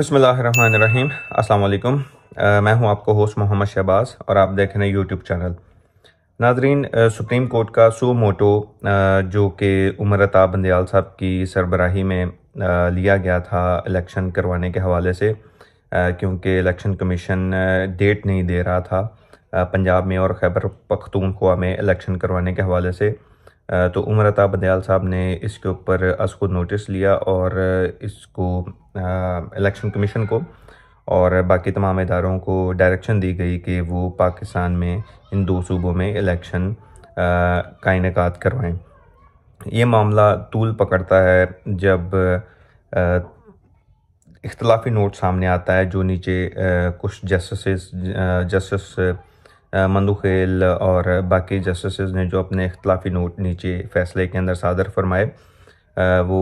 बसमीम अल्लाम मैं हूं आपको होस्ट मोहम्मद शहबाज और आप देख रहे हैं यूट्यूब चैनल नाजरीन सुप्रीम कोर्ट का सो मोटो जो कि उमर अताब बंदयाल साहब की सरबराही में लिया गया था इलेक्शन करवाने के हवाले से क्योंकि इलेक्शन कमीशन डेट नहीं दे रहा था पंजाब में और खैबर पख्तूनख्वा में इलेक्शन करवाने के हवाले से तो उमर अता बदयाल साहब ने इसके ऊपर असको नोटिस लिया और इसको इलेक्शन कमीशन को और बाकी तमाम इदारों को डायरेक्शन दी गई कि वो पाकिस्तान में इन दो सूबों में इलेक्शन का इनका करवाएँ ये मामला तूल पकड़ता है जब इख्तलाफी नोट सामने आता है जो नीचे कुछ जस्टिस जस्टिस मंदूखेल और बाकी जस्टिस ने जो अपने इख्लाफी नोट नीचे फैसले के अंदर सादर फरमाए वो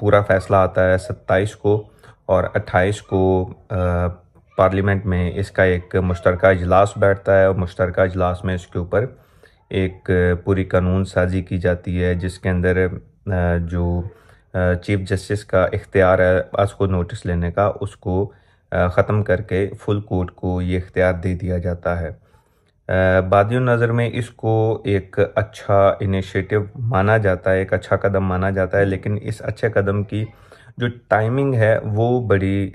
पूरा फैसला आता है सत्ताईस को और अट्ठाईस को पार्लियामेंट में इसका एक मुश्तरक अजलास बैठता है और मुश्तरक अजलास में इसके ऊपर एक पूरी कानून साजी की जाती है जिसके अंदर जो चीफ जस्टिस का इख्तियार है उसको को नोटिस लेने का उसको ख़त्म करके फुल कोर्ट को ये इख्तियार दे दिया जाता है बाद नज़र में इसको एक अच्छा इनिशिएटिव माना जाता है एक अच्छा कदम माना जाता है लेकिन इस अच्छे कदम की जो टाइमिंग है वो बड़ी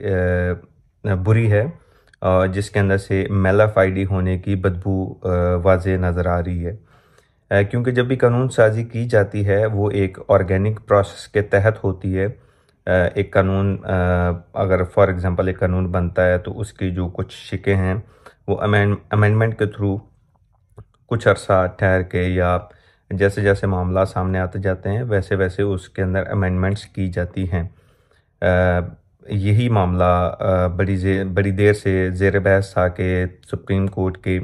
बुरी है जिसके अंदर से मेलाफाइडी होने की बदबू वाज नज़र आ रही है क्योंकि जब भी कानून साजी की जाती है वो एक ऑर्गेनिक प्रोसेस के तहत होती है एक कानून अगर फॉर एग्ज़ाम्पल एक कानून बनता है तो उसकी जो कुछ शिकें हैं वो अमेंडमेंट के थ्रू कुछ अरसा ठहर के या जैसे जैसे मामला सामने आते जाते हैं वैसे वैसे उसके अंदर अमेंडमेंट्स की जाती हैं यही मामला बड़ी जे बड़ी देर से जेर बहस था कि सुप्रीम कोर्ट के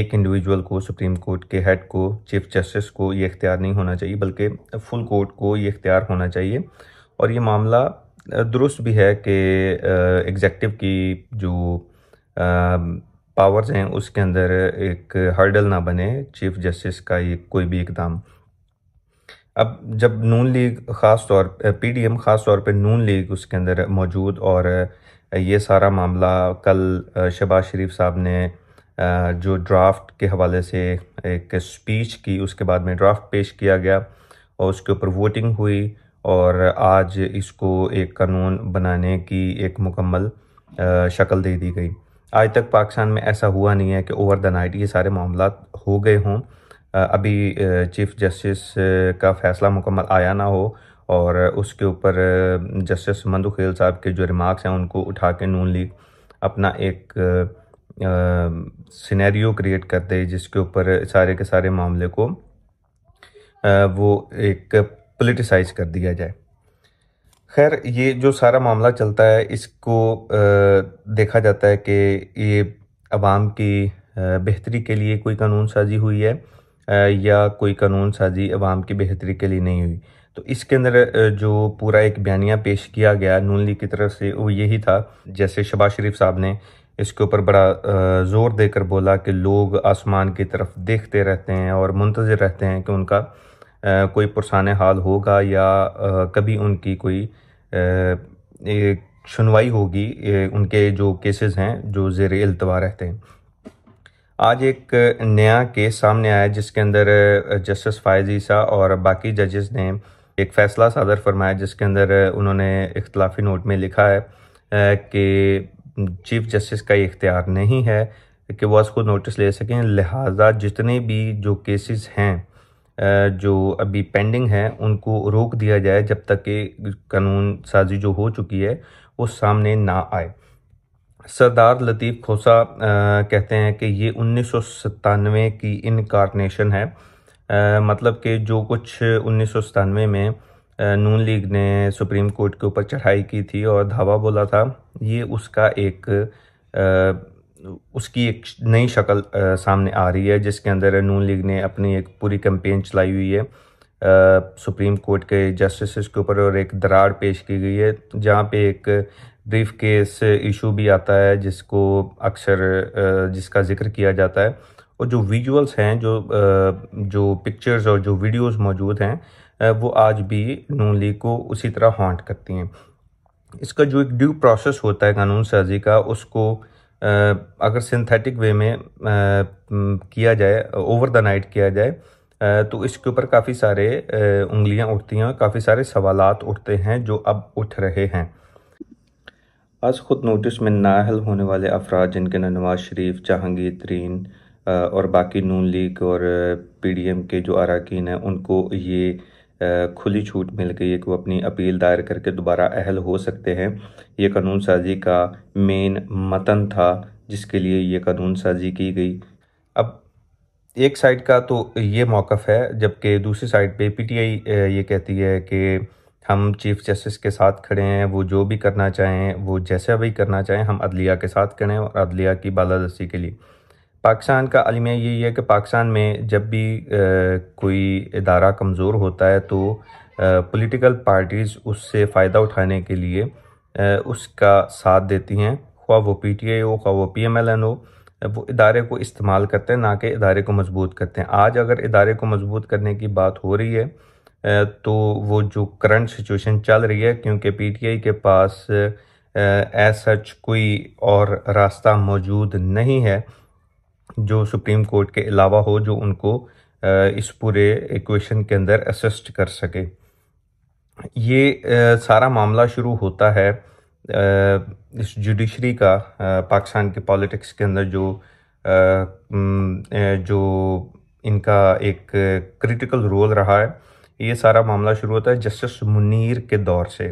एक इंडिविजुअल को सुप्रीम कोर्ट के हेड को चीफ जस्टिस को ये इख्तियार नहीं होना चाहिए बल्कि फुल कोर्ट को ये इख्तियार होना चाहिए और ये मामला दुरुस्त भी है कि एग्जेक्टिव की जो पावर्स हैं उसके अंदर एक हर्डल ना बने चीफ जस्टिस का ये कोई भी इकदाम अब जब नून लीग ख़ास तौर पी डी एम ख़ास तौर पर नून लीग उसके अंदर मौजूद और ये सारा मामला कल शबाज शरीफ साहब ने जो ड्राफ्ट के हवाले से एक स्पीच की उसके बाद में ड्राफ्ट पेश किया गया और उसके ऊपर वोटिंग हुई और आज इसको एक कानून बनाने की एक मुकम्मल शक्ल दे दी गई आज तक पाकिस्तान में ऐसा हुआ नहीं है कि ओवर द नाइट ये सारे मामला हो गए हों अभी चीफ जस्टिस का फैसला मुकम्मल आया ना हो और उसके ऊपर जस्टिस मंदू खेल साहब के जो रिमार्क्स हैं उनको उठा के नून लीग अपना एक सिनेरियो क्रिएट कर दे जिसके ऊपर सारे के सारे मामले को आ, वो एक पोलिटिसाइज कर दिया जाए खैर ये जो सारा मामला चलता है इसको देखा जाता है कि ये आवाम की बेहतरी के लिए कोई कानून साजी हुई है या कोई कानून साजी आवाम की बेहतरी के लिए नहीं हुई तो इसके अंदर जो पूरा एक बयानिया पेश किया गया नून लीग की तरफ से वो यही था जैसे शबाज शरीफ साहब ने इसके ऊपर बड़ा ज़ोर देकर बोला कि लोग आसमान की तरफ देखते रहते हैं और मुंतज़र रहते हैं कि उनका कोई पुरसान हाल होगा या कभी उनकी कोई सुनवाई होगी उनके जो केसेस हैं जो जेर अल्तवा रहते हैं आज एक नया केस सामने आया जिसके अंदर जस्टिस फायज ईसा और बाकी जजेस ने एक फ़ैसला सादर फरमाया जिसके अंदर उन्होंने इख्तलाफी नोट में लिखा है कि चीफ जस्टिस का ये इख्तियार नहीं है कि वह उसको नोटिस ले सकें लिहाजा जितने भी जो केसेस हैं जो अभी पेंडिंग हैं उनको रोक दिया जाए जब तक कि कानून साजी जो हो चुकी है वो सामने ना आए सरदार लतीफ़ खोसा कहते हैं कि ये उन्नीस की इनकारनेशन है आ, मतलब कि जो कुछ उन्नीस में नून लीग ने सुप्रीम कोर्ट के ऊपर चढ़ाई की थी और धावा बोला था ये उसका एक आ, उसकी एक नई शक्ल सामने आ रही है जिसके अंदर नून लीग ने अपनी एक पूरी कैंपेन चलाई हुई है सुप्रीम कोर्ट के जस्टिस के ऊपर और एक दरार पेश की गई है जहाँ पे एक ब्रीफ केस इशू भी आता है जिसको अक्सर जिसका जिक्र किया जाता है और जो विजुअल्स हैं जो जो पिक्चर्स और जो वीडियोस मौजूद हैं वो आज भी नून लीग को उसी तरह हॉन्ट करती हैं इसका जो एक ड्यू प्रोसेस होता है कानून साजी का उसको अगर सिंथेटिक वे में किया जाए ओवर द नाइट किया जाए तो इसके ऊपर काफ़ी सारे उंगलियां उठती हैं और काफ़ी सारे सवालात उठते हैं जो अब उठ रहे हैं आज ख़ुद नोटिस में नाहल होने वाले अफराद जिनके ना नवाज शरीफ जहांगीर तरीन और बाकी नून लीग और पीडीएम के जो अरकान हैं उनको ये खुली छूट मिल गई है कि वो अपनी अपील दायर करके दोबारा अहल हो सकते हैं ये कानून साजी का मेन मतन था जिसके लिए ये कानून साजी की गई अब एक साइड का तो ये मौक़ है जबकि दूसरी साइड पे पीटीआई ये कहती है कि हम चीफ़ जस्टिस के साथ खड़े हैं वो जो भी करना चाहें वो जैसा भी करना चाहें हम अदलिया के साथ खड़े हैं और अदलिया की बालादस्ती के लिए पाकिस्तान का अलमिया यही है कि पाकिस्तान में जब भी आ, कोई इदारा कमज़ोर होता है तो पॉलिटिकल पार्टीज़ उससे फ़ायदा उठाने के लिए आ, उसका साथ देती हैं ख्वा वो पी टी आई हो ख्वा वो पी एम एल एन हो वो इदारे को इस्तेमाल करते हैं ना कि इदारे को मजबूत करते हैं आज अगर इदारे को मजबूत करने की बात हो रही है तो वो जो करंट सिचुएशन चल रही है क्योंकि पी टी आई के पास एज सच कोई और रास्ता मौजूद नहीं है जो सुप्रीम कोर्ट के अलावा हो जो उनको इस पूरे इक्वेशन के अंदर असिस्ट कर सके ये सारा मामला शुरू होता है इस जुडिशरी का पाकिस्तान के पॉलिटिक्स के अंदर जो जो इनका एक क्रिटिकल रोल रहा है ये सारा मामला शुरू होता है जस्टिस मुनीर के दौर से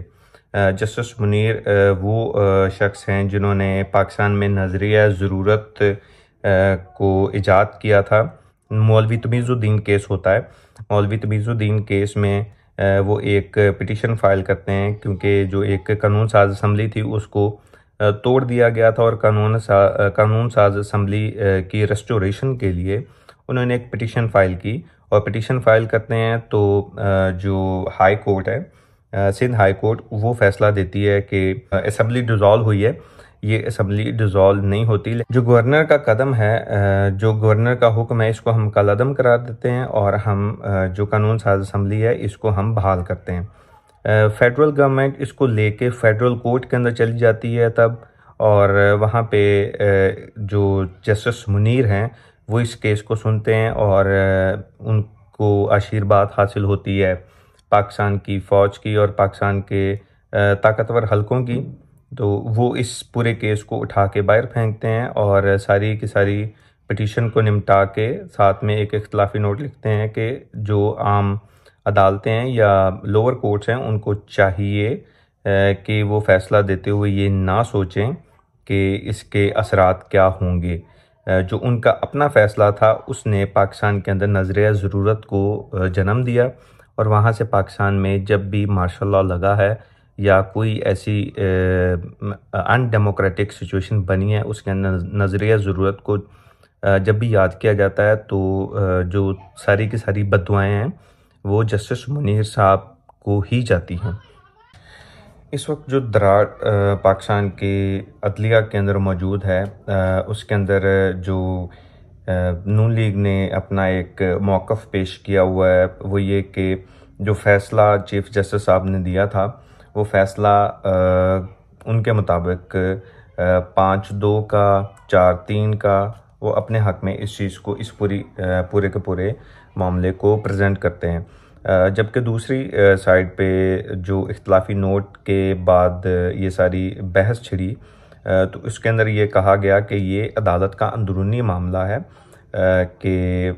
जस्टिस मुनीर वो शख्स हैं जिन्होंने पाकिस्तान में नजरिया ज़रूरत को ईजाद किया था मौलवी तमीज़ुद्दीन केस होता है मौलवी तमीज़ुद्दीन केस में वो एक पिटिशन फाइल करते हैं क्योंकि जो एक कानून साज असम्बली थी उसको तोड़ दिया गया था और कानून सा कानून साज असम्बली की रेस्टोरेशन के लिए उन्होंने एक पिटिशन फाइल की और पिटिशन फाइल करते हैं तो जो हाई कोर्ट है सिंध हाई कोर्ट वो फैसला देती है कि असम्बली डिज़ोल्व हुई है ये असम्बली डिज़ोल्व नहीं होती जो गवर्नर का कदम है जो गवर्नर का हुक्म है इसको हम कल अदम करार देते हैं और हम जो कानून साज असम्बली है इसको हम बहाल करते हैं फेडरल गवर्नमेंट इसको लेके फेडरल कोर्ट के अंदर चली जाती है तब और वहाँ पे जो जस्टिस मुनीर हैं वो इस केस को सुनते हैं और उनको आशीर्वाद हासिल होती है पाकिस्तान की फ़ौज की और पाकिस्तान के ताकतवर हलकों की तो वो इस पूरे केस को उठा के बाहर फेंकते हैं और सारी की सारी पटिशन को निपटा के साथ में एक अख्तिलाफी नोट लिखते हैं कि जो आम अदालतें हैं या लोअर कोर्ट्स हैं उनको चाहिए कि वो फैसला देते हुए ये ना सोचें कि इसके असरात क्या होंगे जो उनका अपना फ़ैसला था उसने पाकिस्तान के अंदर नजरिया ज़रूरत को जन्म दिया और वहाँ से पाकिस्तान में जब भी मार्शल लॉ लगा है या कोई ऐसी अनडेमोक्रेटिक सिचुएशन बनी है उसके अंदर नज़रिया ज़रूरत को जब भी याद किया जाता है तो जो सारी की सारी बदवाएँ हैं वो जस्टिस मुनीर साहब को ही जाती हैं इस वक्त जो दराड़ पाकिस्तान के अदलिया के अंदर मौजूद है उसके अंदर जो नू लीग ने अपना एक मौक़ पेश किया हुआ है वो ये कि जो फैसला चीफ़ जस्टिस साहब ने दिया था वो फैसला उनके मुताबिक पाँच दो का चार तीन का वो अपने हक में इस चीज़ को इस पूरी पूरे के पूरे मामले को प्रेजेंट करते हैं जबकि दूसरी साइड पे जो इख्तलाफी नोट के बाद ये सारी बहस छिड़ी तो इसके अंदर ये कहा गया कि ये अदालत का अंदरूनी मामला है कि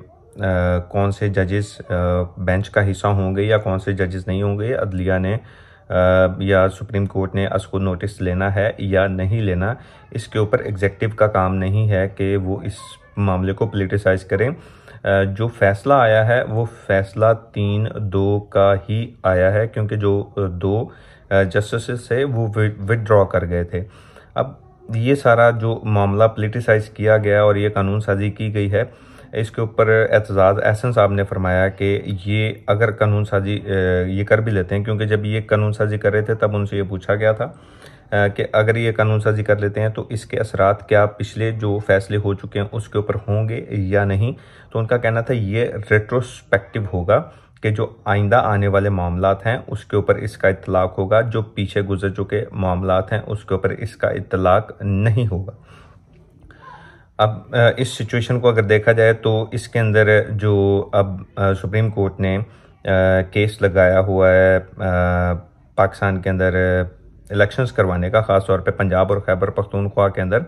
कौन से जजेस बेंच का हिस्सा होंगे या कौन से जजेस नहीं होंगे अदलिया ने या सुप्रीम कोर्ट ने उसको नोटिस लेना है या नहीं लेना इसके ऊपर एग्जेक्टिव का काम नहीं है कि वो इस मामले को पोलिटिसाइज़ करें जो फैसला आया है वो फैसला तीन दो का ही आया है क्योंकि जो दो जस्टिस है वो विदड्रॉ कर गए थे अब ये सारा जो मामला पोलिटिसाइज़ किया गया और ये कानून साजी की गई है इसके ऊपर एतजाज़ एहसन साहब ने फरमाया कि ये अगर कानून साजी ये कर भी लेते हैं क्योंकि जब ये कानून साजी कर रहे थे तब उनसे ये पूछा गया था कि अगर ये कानून साजी कर लेते हैं तो इसके असरात क्या पिछले जो फैसले हो चुके हैं उसके ऊपर होंगे या नहीं तो उनका कहना था ये रेट्रोस्पेक्टिव होगा कि जो आइंदा आने वाले मामला हैं उसके ऊपर इसका इतलाक़ होगा जो पीछे गुजर चुके मामला हैं उसके ऊपर इसका इतलाक़ नहीं होगा अब इस सिचुएशन को अगर देखा जाए तो इसके अंदर जो अब सुप्रीम कोर्ट ने केस लगाया हुआ है पाकिस्तान के अंदर इलेक्शंस करवाने का ख़ास तौर पे पंजाब और खैबर पख्तूनख्वा के अंदर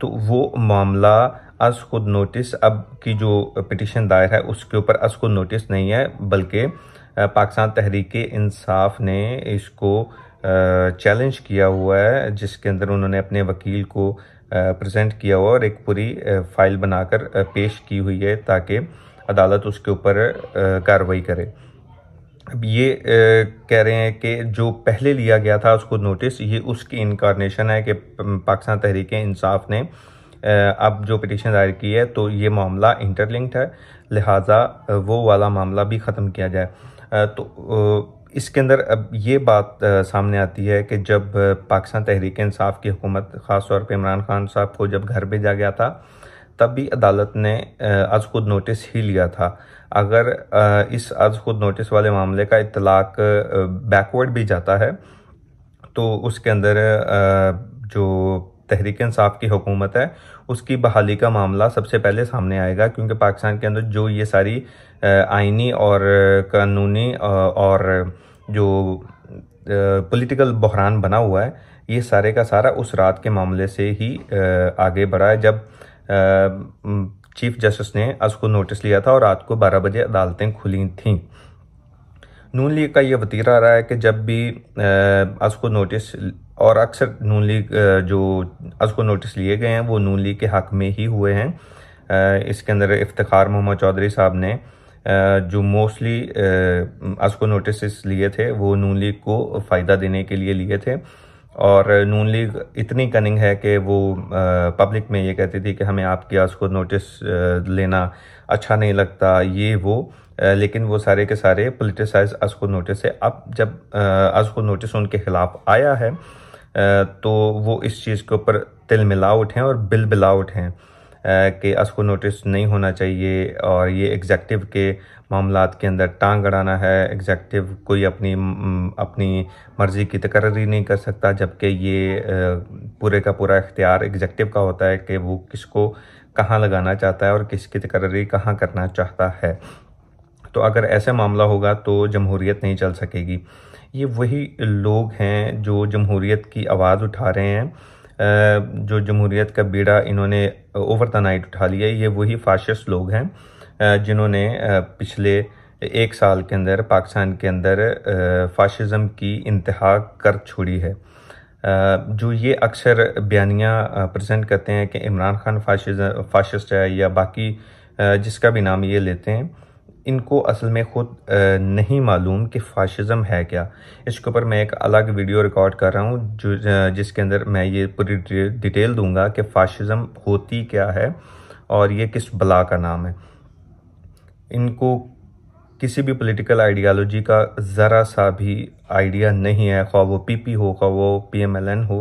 तो वो मामला अस खुद नोटिस अब की जो पिटिशन दायर है उसके ऊपर अस खुद नोटिस नहीं है बल्कि पाकिस्तान तहरीक इंसाफ ने इसको चैलेंज किया हुआ है जिसके अंदर उन्होंने अपने वकील को प्रेजेंट किया हुआ और एक पूरी फाइल बनाकर पेश की हुई है ताकि अदालत उसके ऊपर कार्रवाई करे अब ये कह रहे हैं कि जो पहले लिया गया था उसको नोटिस ये उसकी इनकारनेशन है कि पाकिस्तान तहरीक इंसाफ ने अब जो पटिशन दायर की है तो ये मामला इंटरलिंक्ड है लिहाजा वो वाला मामला भी ख़त्म किया जाए तो इसके अंदर अब ये बात सामने आती है कि जब पाकिस्तान तहरीक इंसाफ की हुकूमत ख़ास तौर पर इमरान खान साहब को जब घर भेजा गया था तब भी अदालत ने आज खुद नोटिस ही लिया था अगर इस आज खुद नोटिस वाले मामले का इतलाक बैकवर्ड भी जाता है तो उसके अंदर जो तहरीक इंसाफ की हुकूमत है उसकी बहाली का मामला सबसे पहले सामने आएगा क्योंकि पाकिस्तान के अंदर जो ये सारी आइनी और कानूनी और जो पॉलिटिकल बहरान बना हुआ है ये सारे का सारा उस रात के मामले से ही आगे बढ़ा है जब चीफ जस्टिस ने को नोटिस लिया था और रात को 12 बजे अदालतें खुली थीं नून लीग का ये वतीरा रहा है कि जब भी को नोटिस और अक्सर नून लीग जो अजको नोटिस लिए गए हैं वो नून लीग के हक़ में ही हुए हैं इसके अंदर इफ्तार मोहम्मद चौधरी साहब ने जो मोस्टली अजको नोटिस लिए थे वो नून लीग को फ़ायदा देने के लिए लिए थे और नून लीग इतनी कनिंग है कि वो पब्लिक में ये कहती थी कि हमें आपके अजको नोटिस लेना अच्छा नहीं लगता ये वो लेकिन वो सारे के सारे पोलिटिसाइज अजको नोटिस है अब जब अजको नोटिस उनके ख़िलाफ़ आया है तो वो इस चीज़ के ऊपर तिल मिला हैं और बिल बिला हैं कि असको नोटिस नहीं होना चाहिए और ये एग्जैक्टिव के मामला के अंदर टांग अड़ाना है एग्जैक्टिव कोई अपनी अपनी मर्ज़ी की तकर्री नहीं कर सकता जबकि ये पूरे का पूरा इख्तियार एग्जैक्टिव का होता है कि वो किसको कहाँ लगाना चाहता है और किसकी तकर्री कहाँ करना चाहता है तो अगर ऐसा मामला होगा तो जमहूरीत नहीं चल सकेगी ये वही लोग हैं जो जमहूरीत की आवाज़ उठा रहे हैं जो जमहूरीत का बीड़ा इन्होंने ओवर द नाइट उठा लिया ये वही फाशस लोग हैं जिन्होंने पिछले एक साल के अंदर पाकिस्तान के अंदर फाशिज़म की इंतहा कर छोड़ी है जो ये अक्सर बयानियाँ प्रजेंट करते हैं कि इमरान खान फाशिस्ट है या बाकी जिसका भी नाम ये लेते हैं इनको असल में ख़ुद नहीं मालूम कि फ़ाशिज़म है क्या इसके ऊपर मैं एक अलग वीडियो रिकॉर्ड कर रहा हूँ जो जिसके अंदर मैं ये पूरी डिटेल दूंगा कि फ़ाशिज़म होती क्या है और ये किस बला का नाम है इनको किसी भी पॉलिटिकल आइडियालॉजी का ज़रा सा भी आइडिया नहीं है खा वो पी हो खा वो एन हो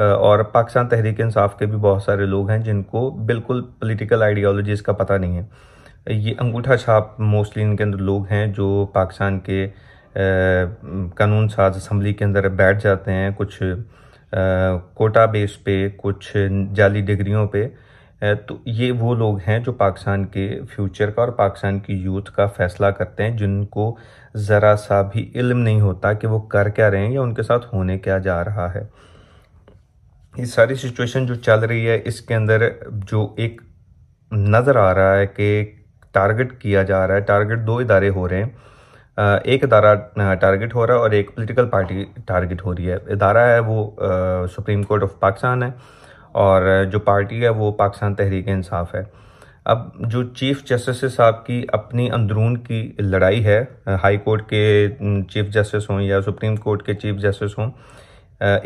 और पाकिस्तान तहरीक इंसाफ के भी बहुत सारे लोग हैं जिनको बिल्कुल पॉलिटिकल आइडियालॉजीज़ का पता नहीं है ये अंगूठा छाप मोस्टली इनके अंदर लोग हैं जो पाकिस्तान के कानून साज असम्बली के अंदर बैठ जाते हैं कुछ आ, कोटा बेस पे कुछ जाली डिग्रियों पे तो ये वो लोग हैं जो पाकिस्तान के फ्यूचर का और पाकिस्तान की यूथ का फैसला करते हैं जिनको ज़रा सा भी इल्म नहीं होता कि वो कर क्या रहे हैं या उनके साथ होने क्या जा रहा है ये सारी सिचुएशन जो चल रही है इसके अंदर जो एक नज़र आ रहा है कि टारगेट किया जा रहा है टारगेट दो इदारे हो रहे हैं एक अदारा टारगेट हो रहा है और एक पॉलिटिकल पार्टी टारगेट हो रही है इदारा है वो सुप्रीम कोर्ट ऑफ पाकिस्तान है और जो पार्टी है वो पाकिस्तान तहरीक इंसाफ है अब जो चीफ जस्टिस साहब की अपनी अंदरून की लड़ाई है हाई कोर्ट के चीफ जस्टिस हों या सुप्रीम कोर्ट के चीफ जस्टिस हों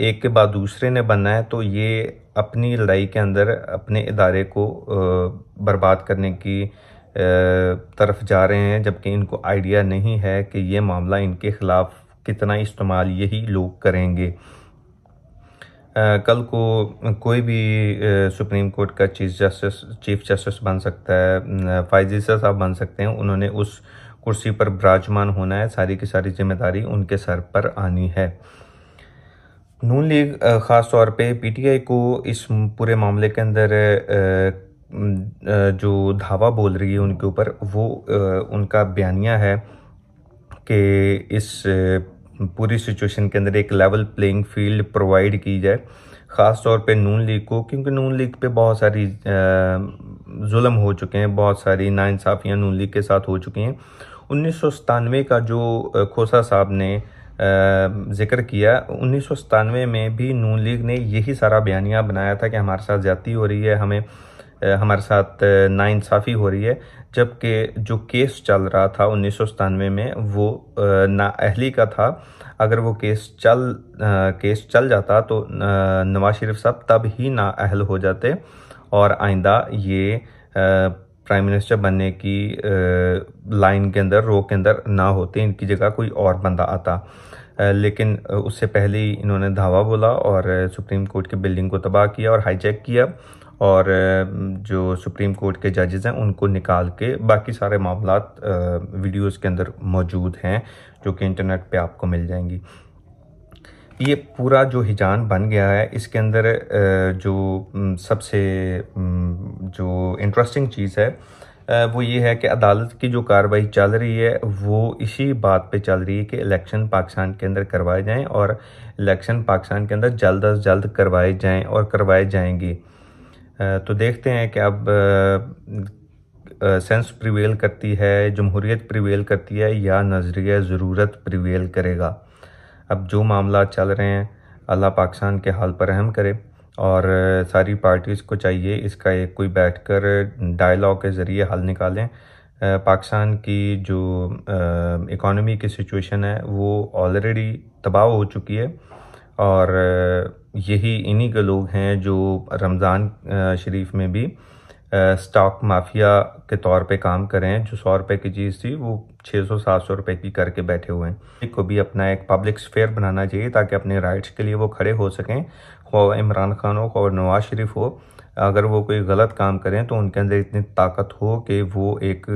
एक के बाद दूसरे ने बनना है तो ये अपनी लड़ाई के अंदर अपने इदारे को बर्बाद करने की तरफ जा रहे हैं जबकि इनको आइडिया नहीं है कि ये मामला इनके ख़िलाफ़ कितना इस्तेमाल यही लोग करेंगे कल को कोई भी सुप्रीम कोर्ट का चीफ जस्टिस चीफ जस्टिस बन सकता है फाइजिसा साहब बन सकते हैं उन्होंने उस कुर्सी पर विराजमान होना है सारी की सारी जिम्मेदारी उनके सर पर आनी है नून लीग ख़ास तौर पे पीटीआई को इस पूरे मामले के अंदर जो धावा बोल रही है उनके ऊपर वो उनका बयानिया है कि इस पूरी सिचुएशन के अंदर एक लेवल प्लेइंग फील्ड प्रोवाइड की जाए ख़ास तौर पे नून लीग को क्योंकि नून लीग पे बहुत सारी जुल्म हो चुके हैं बहुत सारी नाानसाफ़ियाँ नून लीग के साथ हो चुकी हैं उन्नीस का जो खोसा साहब ने जिक्र किया उन्नीस में भी नून लीग ने यही सारा बयानिया बनाया था कि हमारे साथ ज़्यादा हो रही है हमें हमारे साथ नाइंसाफ़ी हो रही है जबकि जो केस चल रहा था उन्नीस सौ सतानवे में वो नाअहली का था अगर वो केस चल केस चल जाता तो नवाज शरीफ साहब तब ही नाअहल हो जाते और आइंदा ये प्राइम मिनिस्टर बनने की लाइन के अंदर रो के अंदर ना होते इनकी जगह कोई और बंदा आता लेकिन उससे पहले ही इन्होंने धावा बोला और सुप्रीम कोर्ट की बिल्डिंग को तबाह किया और हाईजैक किया और जो सुप्रीम कोर्ट के जजेज़ हैं उनको निकाल के बाकी सारे मामला वीडियोस के अंदर मौजूद हैं जो कि इंटरनेट पे आपको मिल जाएंगी ये पूरा जो हिजान बन गया है इसके अंदर जो सबसे जो इंटरेस्टिंग चीज़ है वो ये है कि अदालत की जो कार्रवाई चल रही है वो इसी बात पे चल रही है कि इलेक्शन पाकिस्तान के अंदर करवाए जाएं और इलेक्शन पाकिस्तान के अंदर जल्द अज जल्द करवाए जाएं और करवाए जाएंगे तो देखते हैं कि अब सेंस प्रिवेल करती है जमहूरीत प्रिवेल करती है या नज़रिया ज़रूरत प्रिवेल करेगा अब जो मामला चल रहे हैं अल्लाह पाकिस्तान के हाल पर अहम करे और सारी पार्टीज़ को चाहिए इसका एक कोई बैठकर डायलॉग के ज़रिए हल निकालें पाकिस्तान की जो इकॉनमी की सिचुएशन है वो ऑलरेडी तबाह हो चुकी है और यही इन्हीं के लोग हैं जो रमज़ान शरीफ में भी स्टॉक माफिया के तौर पे काम करें हैं जो सौ रुपये की चीज़ थी वो छः सौ सात सौ रुपये की करके बैठे हुए हैं को भी अपना एक पब्लिक स्फेयर बनाना चाहिए ताकि अपने राइट्स के लिए वो खड़े हो सकें खो इमरान खान हो खो नवाज शरीफ हो अगर वो कोई गलत काम करें तो उनके अंदर इतनी ताकत हो कि वो एक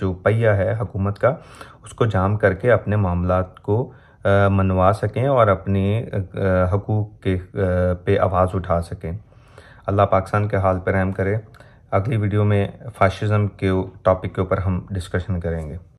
जो पहिया है हकूमत का उसको जाम करके अपने मामला को मनवा सकें और अपने हकूक़ के पे आवाज़ उठा सकें अल्लाह पाकिस्तान के हाल पर रहम करे अगली वीडियो में फाशिज़म के टॉपिक के ऊपर हम डिस्कशन करेंगे